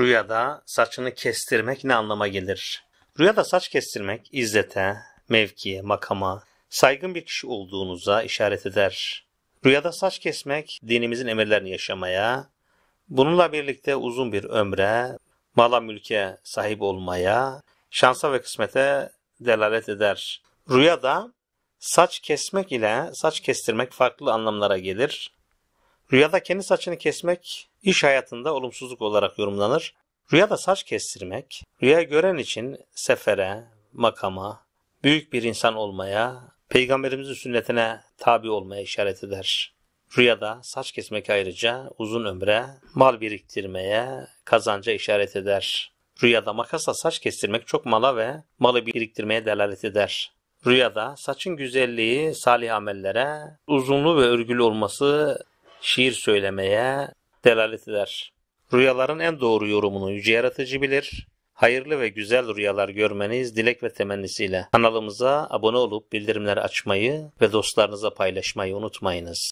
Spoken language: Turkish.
Rüyada saçını kestirmek ne anlama gelir? Rüyada saç kestirmek izzete, mevkiye, makama, saygın bir kişi olduğunuza işaret eder. Rüyada saç kesmek dinimizin emirlerini yaşamaya, bununla birlikte uzun bir ömre, mala mülke sahip olmaya, şansa ve kısmete delalet eder. Rüyada saç kesmek ile saç kestirmek farklı anlamlara gelir. Rüyada kendi saçını kesmek iş hayatında olumsuzluk olarak yorumlanır. Rüyada saç kestirmek, rüya gören için sefere, makama, büyük bir insan olmaya, peygamberimizin sünnetine tabi olmaya işaret eder. Rüyada saç kesmek ayrıca uzun ömre, mal biriktirmeye, kazanca işaret eder. Rüyada makasla saç kestirmek çok mala ve malı biriktirmeye delalet eder. Rüyada saçın güzelliği salih amellere, uzunluğu ve örgülü olması şiir söylemeye delalet eder. Rüyaların en doğru yorumunu yüce yaratıcı bilir. Hayırlı ve güzel rüyalar görmeniz dilek ve temennisiyle kanalımıza abone olup bildirimleri açmayı ve dostlarınıza paylaşmayı unutmayınız.